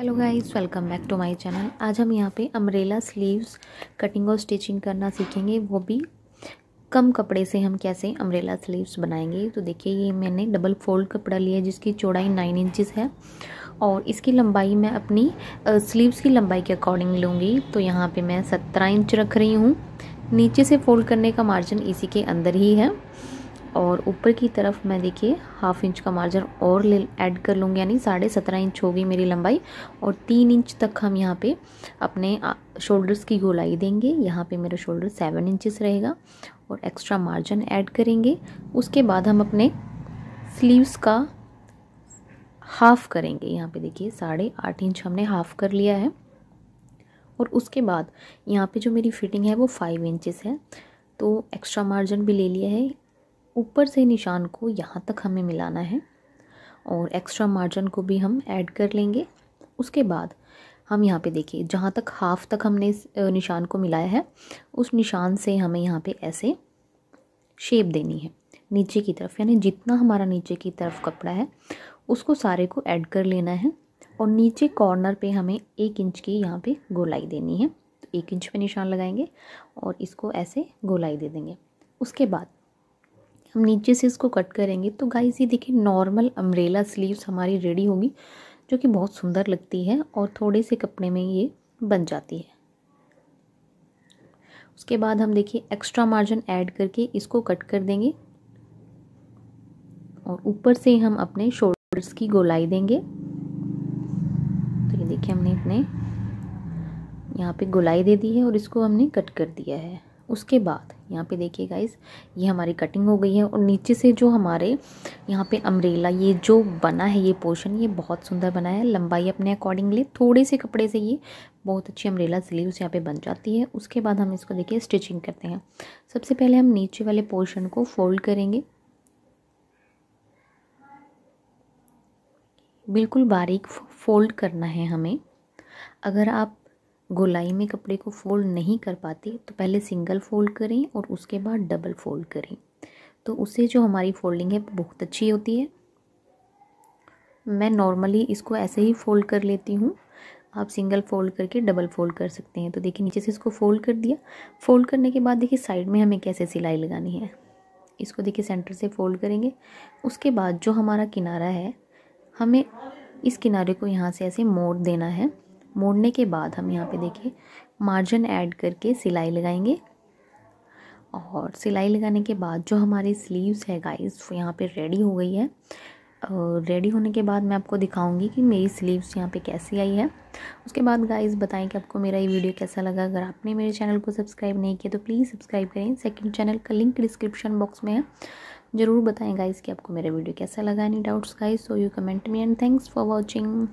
hello guys welcome back to my channel आज हम यहाँ पे अम्ब्रेला स्लीव्स कटिंग और स्टिचिंग करना सीखेंगे वो भी कम कपड़े से हम कैसे अम्ब्रेला स्लीव्स बनाएंगे तो देखिए ये मैंने डबल फोल्ड कपड़ा लिया है जिसकी चौड़ाई नाइन इंचज़ है और इसकी लंबाई मैं अपनी स्लीव्स की लंबाई के अकॉर्डिंग लूँगी तो यहाँ पर मैं सत्रह इंच रख रही हूँ नीचे से फोल्ड करने का मार्जिन इसी के अंदर ही है और ऊपर की तरफ मैं देखिए हाफ इंच का मार्जिन और ले ऐड कर लूँगी यानी साढ़े सत्रह इंच होगी मेरी लंबाई और तीन इंच तक हम यहाँ पे अपने शोल्डर्स की गोलाई देंगे यहाँ पे मेरा शोल्डर सेवन इंचेस रहेगा और एक्स्ट्रा मार्जिन ऐड करेंगे उसके बाद हम अपने स्लीव्स का हाफ़ करेंगे यहाँ पे देखिए साढ़े आठ इंच हमने हाफ़ कर लिया है और उसके बाद यहाँ पे जो मेरी फिटिंग है वो फाइव इंचेस है तो एक्स्ट्रा मार्जिन भी ले लिया है ऊपर से निशान को यहाँ तक हमें मिलाना है और एक्स्ट्रा मार्जिन को भी हम ऐड कर लेंगे उसके बाद हम यहाँ पे देखिए जहाँ तक हाफ तक हमने इस निशान को मिलाया है उस निशान से हमें यहाँ पे ऐसे शेप देनी है नीचे की तरफ यानी जितना हमारा नीचे की तरफ कपड़ा है उसको सारे को ऐड कर लेना है और नीचे कॉर्नर पे हमें एक इंच की यहाँ पे गोलाई देनी है तो एक इंच पे निशान लगाएंगे और इसको ऐसे गोलाई दे देंगे उसके बाद हम नीचे से इसको कट करेंगे तो गाइस ये देखिए नॉर्मल अम्ब्रेला स्लीव्स हमारी रेडी होगी जो कि बहुत सुंदर लगती है और थोड़े से कपड़े में ये बन जाती है उसके बाद हम देखिए एक्स्ट्रा मार्जिन ऐड करके इसको कट कर देंगे और ऊपर से हम अपने शोल्डर्स की गोलाई देंगे तो ये देखिए हमने अपने यहाँ पे गोलाई दे दी है और इसको हमने कट कर दिया है उसके बाद यहाँ पे देखिए गाइस ये हमारी कटिंग हो गई है और नीचे से जो हमारे यहाँ पे अम्ब्रेला ये जो बना है ये पोर्शन ये बहुत सुंदर बना है लंबाई अपने अकॉर्डिंगली थोड़े से कपड़े से ये बहुत अच्छी अम्ब्रेला स्लीव्स यहाँ पे बन जाती है उसके बाद हम इसको देखिए स्टिचिंग करते हैं सबसे पहले हम नीचे वाले पोर्शन को फोल्ड करेंगे बिल्कुल बारीक फोल्ड करना है हमें अगर आप गोलाई में कपड़े को फ़ोल्ड नहीं कर पाते तो पहले सिंगल फ़ोल्ड करें और उसके बाद डबल फ़ोल्ड करें तो उससे जो हमारी फ़ोल्डिंग है बहुत अच्छी होती है मैं नॉर्मली इसको ऐसे ही फ़ोल्ड कर लेती हूँ आप सिंगल फ़ोल्ड करके डबल फ़ोल्ड कर सकते हैं तो देखिए नीचे से इसको फ़ोल्ड कर दिया फ़ोल्ड करने के बाद देखिए साइड में हमें कैसे सिलाई लगानी है इसको देखिए सेंटर से फ़ोल्ड करेंगे उसके बाद जो हमारा किनारा है हमें इस किनारे को यहाँ से ऐसे मोड़ देना है मोड़ने के बाद हम यहाँ पे देखिए मार्जिन ऐड करके सिलाई लगाएंगे और सिलाई लगाने के बाद जो हमारी स्लीव्स है गाइस वो यहाँ पे रेडी हो गई है रेडी होने के बाद मैं आपको दिखाऊंगी कि मेरी स्लीव्स यहाँ पे कैसी आई है उसके बाद गाइस बताएं कि आपको मेरा ये वीडियो कैसा लगा अगर आपने मेरे चैनल को सब्सक्राइब नहीं किया तो प्लीज़ सब्सक्राइब करें सेकेंड चैनल का लिंक डिस्क्रिप्शन बॉक्स में है ज़रूर बताएँ गाइज़ कि आपको मेरा वीडियो कैसा लगा any doubts guys so you comment me and thanks for watching